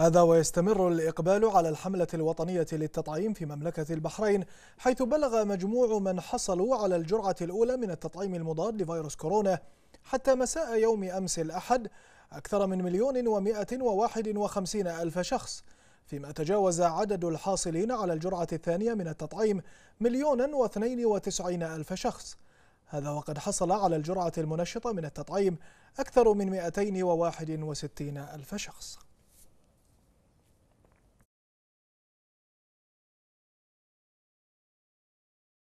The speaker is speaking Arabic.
هذا ويستمر الإقبال على الحملة الوطنية للتطعيم في مملكة البحرين حيث بلغ مجموع من حصلوا على الجرعة الأولى من التطعيم المضاد لفيروس كورونا حتى مساء يوم أمس الأحد أكثر من مليون ومائة وواحد وخمسين ألف شخص فيما تجاوز عدد الحاصلين على الجرعة الثانية من التطعيم مليون واثنين وتسعين ألف شخص هذا وقد حصل على الجرعة المنشطة من التطعيم أكثر من وستين ألف شخص